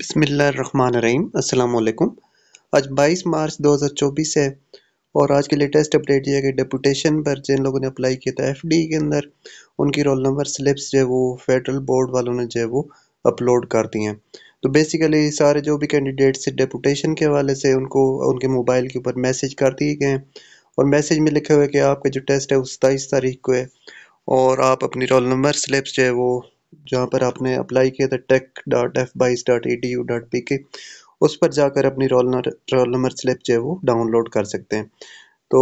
बिसमीम आज 22 मार्च 2024 है और आज की लेटेस्ट अपडेट ये है कि डेपूटेशन पर जिन लोगों ने अप्लाई किया था एफडी के अंदर उनकी रोल नंबर स्लिप्स जो है वो फेडरल बोर्ड वालों ने जो है वो अपलोड कर दी हैं तो बेसिकली सारे जो भी कैंडिडेट्स डेपूटेशन के हवाले से उनको उनके मोबाइल के ऊपर मैसेज कर दिए गए हैं और मैसेज में लिखे हुए कि आपका जो टेस्ट है वो सताईस तारीख को है और आप अपनी रोल नंबर स्लिप्स जो है वो जहाँ पर आपने अप्लाई किया था tech dot F BISE dot E D U dot P K उस पर जाकर अपनी रोल रोल नंबर स्लिप जो है वो डाउनलोड कर सकते हैं तो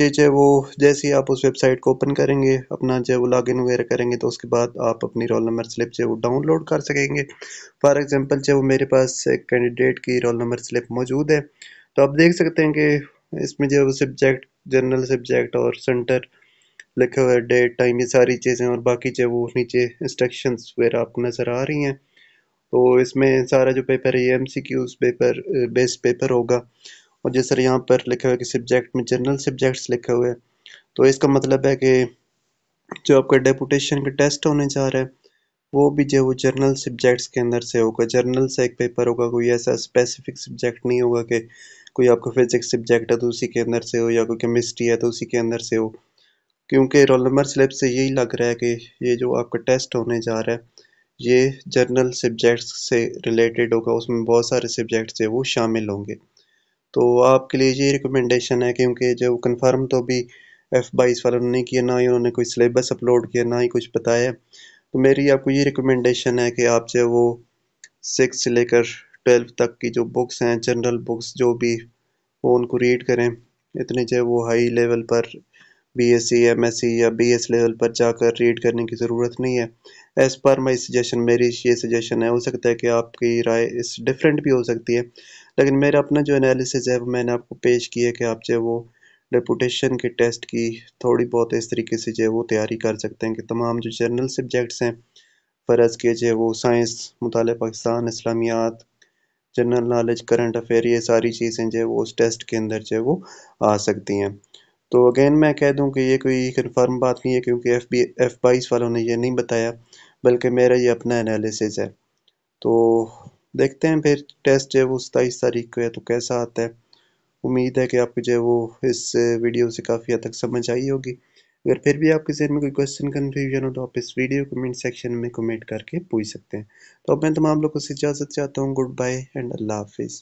ये जो है वो जैसे ही आप उस वेबसाइट को ओपन करेंगे अपना जो है वो लॉगिन वगैरह करेंगे तो उसके बाद आप अपनी रोल नंबर स्लिप जो है वो डाउनलोड कर सकेंगे फॉर एग्जांपल जो वो मेरे पास एक कैंडिडेट की रोल नंबर स्लिप मौजूद है तो आप देख सकते हैं कि इसमें जो है वो सब्जेक्ट जनरल सब्जेक्ट और सेंटर लिखा हुआ है डेट टाइम ये सारी चीज़ें और बाकी जो वो नीचे इंस्ट्रक्शंस वगैरह आपको नज़र आ रही हैं तो इसमें सारा जो पेपर है ये M C Qs paper based paper होगा और जैसे सर यहाँ पर लिखा हुआ है कि सब्जेक्ट में जनरल सब्जेक्ट्स लिखे हुए हैं तो इसका मतलब है कि जो आपका डेपुटेशन का टेस्ट होने जा रहा है वो भी जो वो जर्नल सब्जेक्ट्स के अंदर से होगा जर्नल से एक पेपर होगा कोई ऐसा स्पेसिफिक सब्जेक्ट नहीं होगा कि कोई आपका फिजिक्स सब्जेक्ट है तो उसी के अंदर से हो या कोई केमिस्ट्री है तो उसी के अंदर से हो क्योंकि रोल नंबर स्लिप से यही लग रहा है कि ये जो आपका टेस्ट होने जा रहा है ये जनरल सब्जेक्ट्स से रिलेटेड होगा उसमें बहुत सारे सब्जेक्ट्स है वो शामिल होंगे तो आपके लिए ये रिकमेंडेशन है क्योंकि जब कन्फर्म तो अभी एफ़ बाईस वालों ने नहीं किया ना ही उन्होंने कोई सिलेबस अपलोड किया ना ही कुछ बताया तो मेरी आपको ये रिकमेंडेशन है कि आप जो वो सिक्स से लेकर ट्वेल्व तक की जो बुक्स हैं जनरल बुक्स जो भी वो उनको रीड करें इतने जो वो हाई लेवल पर B S C M S C या बी एस लेवल पर जाकर रीड करने की ज़रूरत नहीं है एज़ पर माई सजेशन मेरी ये सजेशन है हो सकता है कि आपकी राय इस डिफरेंट भी हो सकती है लेकिन मेरा अपना जो एनालिसिस है वो मैंने आपको पेश किया कि आप जो वो डेपुटेशन के टेस्ट की थोड़ी बहुत इस तरीके से जो है वो तैयारी कर सकते हैं कि तमाम जो जनरल सब्जेक्ट्स हैं फ़र्ज़ के जो वो साइंस मुताल पाकिस्तान इस्लामियात जनरल नॉलेज करंट अफेयर ये सारी चीज़ें जो है वो उस टेस्ट के अंदर जो है वो आ सकती हैं तो अगेन मैं कह दूं कि ये कोई कन्फर्म बात नहीं है क्योंकि एफ बी एफ बाईस वालों ने ये नहीं बताया बल्कि मेरा ये अपना एनालिसिस है तो देखते हैं फिर टेस्ट जो है वो सताईस तारीख को है तो कैसा आता है उम्मीद है कि आपको जो है वो इस वीडियो से काफ़ी हद तक समझ आई होगी अगर फिर भी आपके जहन में कोई क्वेश्चन कन्फ्यूजन हो तो आप इस वीडियो कमेंट सेक्शन में कमेंट करके पूछ सकते हैं तो अब मैं तमाम लोगों से इजाज़त चाहता हूँ गुड बाय एंड अल्लाह हाफिज़